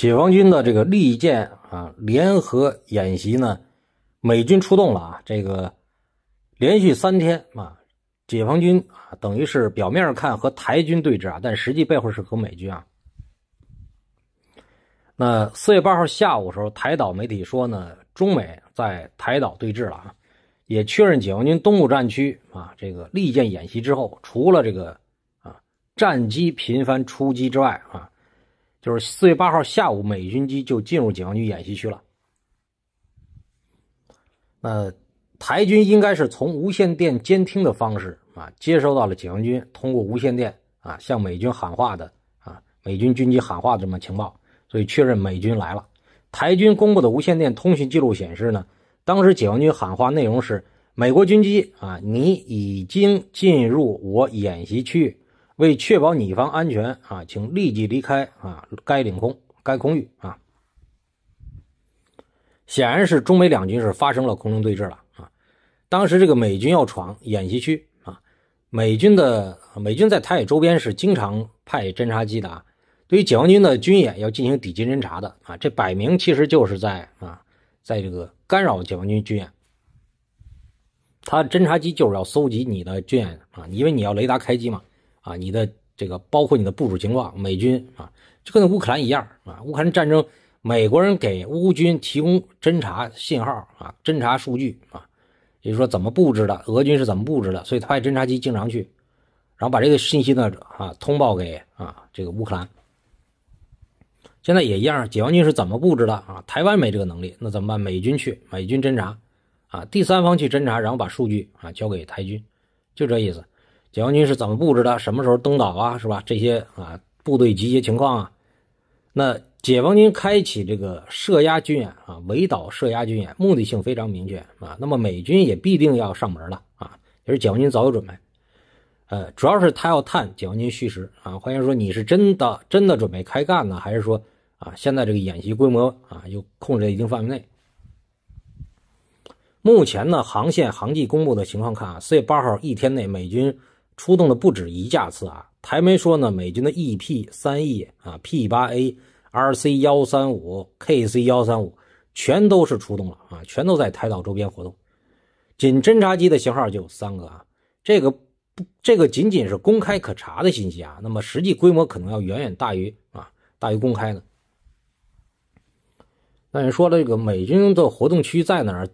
解放军的这个利剑啊联合演习呢，美军出动了啊，这个连续三天啊，解放军啊等于是表面上看和台军对峙啊，但实际背后是和美军啊。那四月八号下午的时候，台岛媒体说呢，中美在台岛对峙了啊，也确认解放军东部战区啊这个利剑演习之后，除了这个啊战机频繁出击之外啊。就是四月八号下午，美军机就进入解放军演习区了。那台军应该是从无线电监听的方式啊，接收到了解放军通过无线电啊向美军喊话的啊，美军军机喊话的这么情报，所以确认美军来了。台军公布的无线电通讯记录显示呢，当时解放军喊话内容是：“美国军机啊，你已经进入我演习区。”域，为确保你方安全啊，请立即离开啊该领空该空域啊。显然是中美两军是发生了空中对峙了啊。当时这个美军要闯演习区啊，美军的美军在台海周边是经常派侦察机的啊。对于解放军的军演要进行抵近侦察的啊，这摆明其实就是在啊，在这个干扰解放军军演。他侦察机就是要搜集你的军演啊，因为你要雷达开机嘛。啊，你的这个包括你的部署情况，美军啊就跟乌克兰一样啊，乌克兰战争，美国人给乌军提供侦察信号啊，侦察数据啊，也就说怎么布置的，俄军是怎么布置的，所以他派侦察机经常去，然后把这个信息呢啊通报给啊这个乌克兰。现在也一样，解放军是怎么布置的啊？台湾没这个能力，那怎么办？美军去，美军侦察啊，第三方去侦察，然后把数据啊交给台军，就这意思。解放军是怎么布置的？什么时候登岛啊？是吧？这些啊，部队集结情况啊。那解放军开启这个射压军演啊，围岛射压军演，目的性非常明确啊。那么美军也必定要上门了啊，也是解放军早有准备。呃，主要是他要探解放军虚实啊，欢迎说你是真的真的准备开干呢，还是说啊，现在这个演习规模啊，又控制在一定范围内？目前呢，航线航迹公布的情况看啊，四月八号一天内，美军。出动的不止一架次啊！台媒说呢，美军的 EP 三 E 啊、P 八 A、RC 幺三五、KC 幺三五，全都是出动了啊，全都在台岛周边活动。仅侦察机的型号就有三个啊，这个不，这个仅仅是公开可查的信息啊，那么实际规模可能要远远大于啊，大于公开的。那你说这个美军的活动区在哪儿？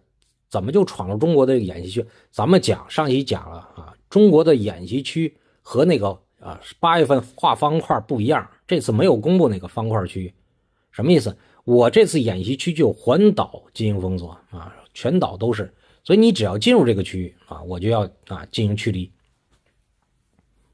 怎么就闯入中国的演习区？咱们讲上期讲了啊。中国的演习区和那个啊八月份画方块不一样，这次没有公布那个方块区域，什么意思？我这次演习区就环岛进行封锁啊，全岛都是，所以你只要进入这个区域啊，我就要啊进行驱离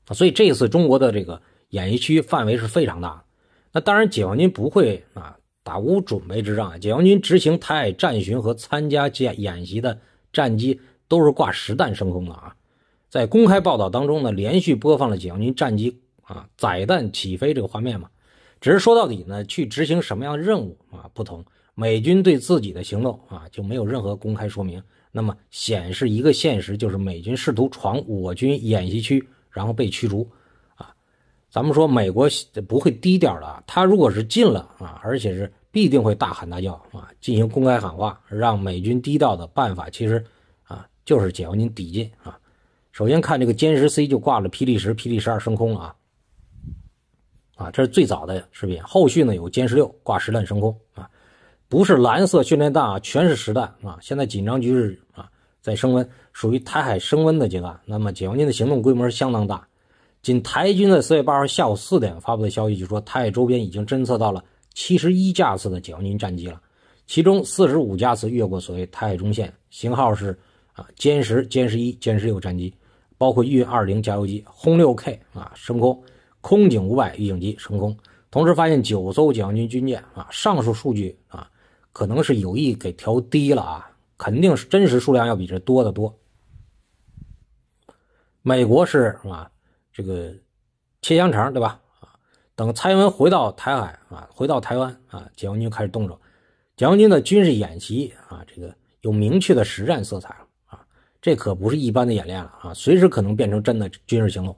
啊。所以这次中国的这个演习区范围是非常大。那当然，解放军不会啊打无准备之仗，解放军执行台海战巡和参加演演习的战机都是挂实弹升空的啊。在公开报道当中呢，连续播放了解放军战机啊载弹起飞这个画面嘛，只是说到底呢，去执行什么样的任务啊不同，美军对自己的行动啊就没有任何公开说明。那么显示一个现实就是，美军试图闯我军演习区，然后被驱逐啊。咱们说美国不会低调的，他如果是进了啊，而且是必定会大喊大叫啊，进行公开喊话。让美军低调的办法，其实啊就是解放军抵近啊。首先看这个歼十 C 就挂了霹雳十、霹雳十二升空了啊！啊，这是最早的视频。后续呢有歼十六挂实弹升空啊，不是蓝色训练弹啊，全是实弹啊。现在紧张局势啊在升温，属于台海升温的阶段。那么解放军的行动规模相当大，仅台军在四月八号下午四点发布的消息就说，台海周边已经侦测到了七十一架次的解放军战机了，其中四十五架次越过所谓台海中线，型号是啊歼十、歼十一、歼十六战机。包括运二零加油机、轰六 K 啊升空，空警五百预警机升空，同时发现九艘解放军军舰啊。上述数据啊，可能是有意给调低了啊，肯定是真实数量要比这多得多。美国是啊，这个切香肠对吧？啊，等蔡英文回到台海啊，回到台湾啊，解放军开始动手。解放军的军事演习啊，这个有明确的实战色彩了。这可不是一般的演练了啊，随时可能变成真的军事行动。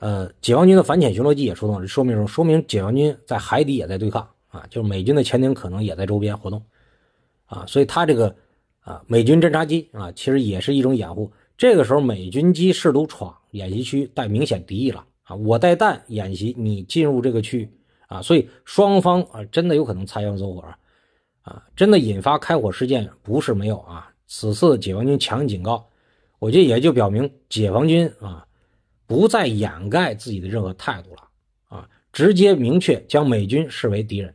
呃，解放军的反潜巡逻机也出动，说明说明解放军在海底也在对抗啊。就是美军的潜艇可能也在周边活动啊，所以它这个啊，美军侦察机啊，其实也是一种掩护。这个时候美军机试图闯演习区，带明显敌意了啊。我带弹演习，你进入这个区啊，所以双方啊，真的有可能擦枪走火啊，真的引发开火事件不是没有啊。此次解放军强硬警告，我觉得也就表明解放军啊不再掩盖自己的任何态度了啊，直接明确将美军视为敌人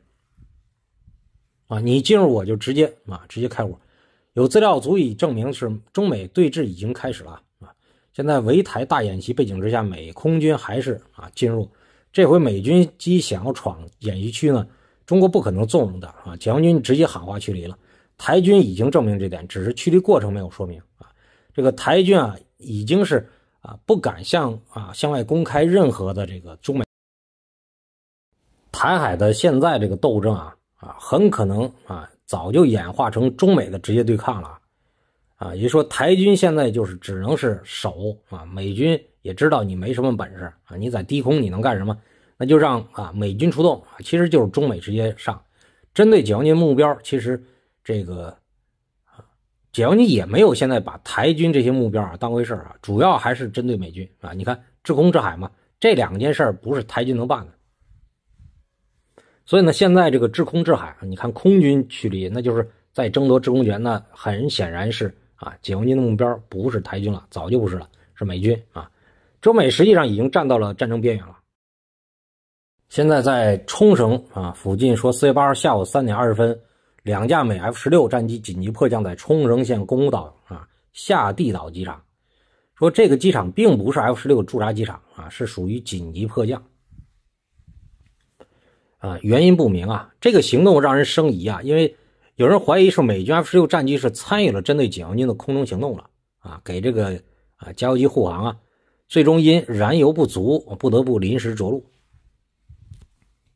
啊，你进入我就直接啊直接开火，有资料足以证明是中美对峙已经开始了啊。现在围台大演习背景之下，美空军还是啊进入，这回美军机想要闯演习区呢，中国不可能纵容的啊，解放军直接喊话驱离了。台军已经证明这点，只是驱离过程没有说明啊。这个台军啊，已经是啊不敢向啊向外公开任何的这个中美台海的现在这个斗争啊啊很可能啊早就演化成中美的直接对抗了啊。也就是说，台军现在就是只能是守啊。美军也知道你没什么本事啊，你在低空你能干什么？那就让啊美军出动，其实就是中美直接上，针对解放军目标，其实。这个啊，解放军也没有现在把台军这些目标啊当回事啊，主要还是针对美军啊。你看制空制海嘛，这两件事儿不是台军能办的。所以呢，现在这个制空制海啊，你看空军驱离，那就是在争夺制空权。那很显然是啊，解放军的目标不是台军了，早就不是了，是美军啊。中美实际上已经站到了战争边缘了。现在在冲绳啊附近说，四月八号下午三点二十分。两架美 F 十六战机紧急迫降在冲绳县宫古岛啊下地岛机场，说这个机场并不是 F 十六驻扎机场啊，是属于紧急迫降啊，原因不明啊。这个行动让人生疑啊，因为有人怀疑是美军 F 十六战机是参与了针对解放军的空中行动了啊，给这个啊加油机护航啊，最终因燃油不足不得不临时着陆。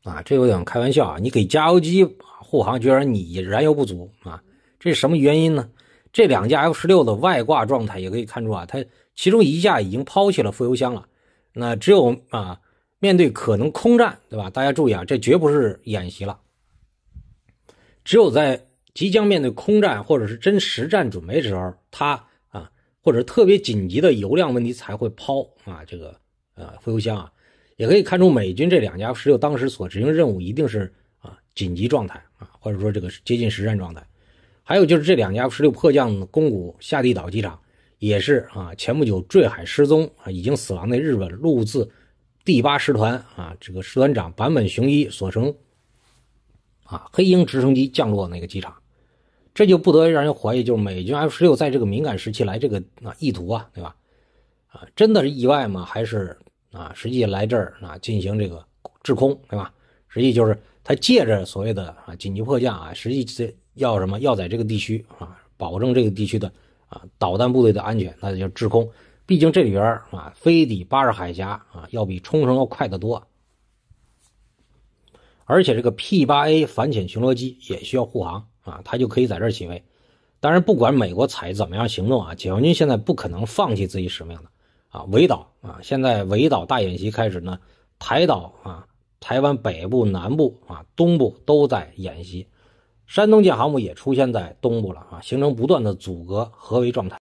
啊，这有点开玩笑啊！你给加油机护航，居然你燃油不足啊？这是什么原因呢？这两架 F 十六的外挂状态也可以看出啊，它其中一架已经抛弃了副油箱了。那只有啊，面对可能空战，对吧？大家注意啊，这绝不是演习了。只有在即将面对空战或者是真实战准备时候，它啊，或者特别紧急的油量问题才会抛啊这个呃副油箱啊。也可以看出，美军这两架 F 十六当时所执行任务一定是啊紧急状态啊，或者说这个接近实战状态。还有就是这两架 F 十六迫降宫古下地岛机场，也是啊前不久坠海失踪啊已经死亡的日本陆自第八师团啊这个师团长坂本雄一所乘啊黑鹰直升机降落那个机场，这就不得让人怀疑，就是美军 F 十六在这个敏感时期来这个啊意图啊，对吧？啊，真的是意外吗？还是？啊，实际来这儿啊，进行这个制空，对吧？实际就是他借着所谓的啊紧急迫降啊，实际是要什么？要在这个地区啊，保证这个地区的啊导弹部队的安全，那就制空。毕竟这里边啊，飞抵巴士海峡啊，要比冲绳要快得多。而且这个 P 八 A 反潜巡逻机也需要护航啊，它就可以在这儿起飞。当然，不管美国采怎么样行动啊，解放军现在不可能放弃自己使命的。啊，围岛啊，现在围岛大演习开始呢，台岛啊，台湾北部、南部啊、东部都在演习，山东舰航母也出现在东部了啊，形成不断的阻隔合围状态。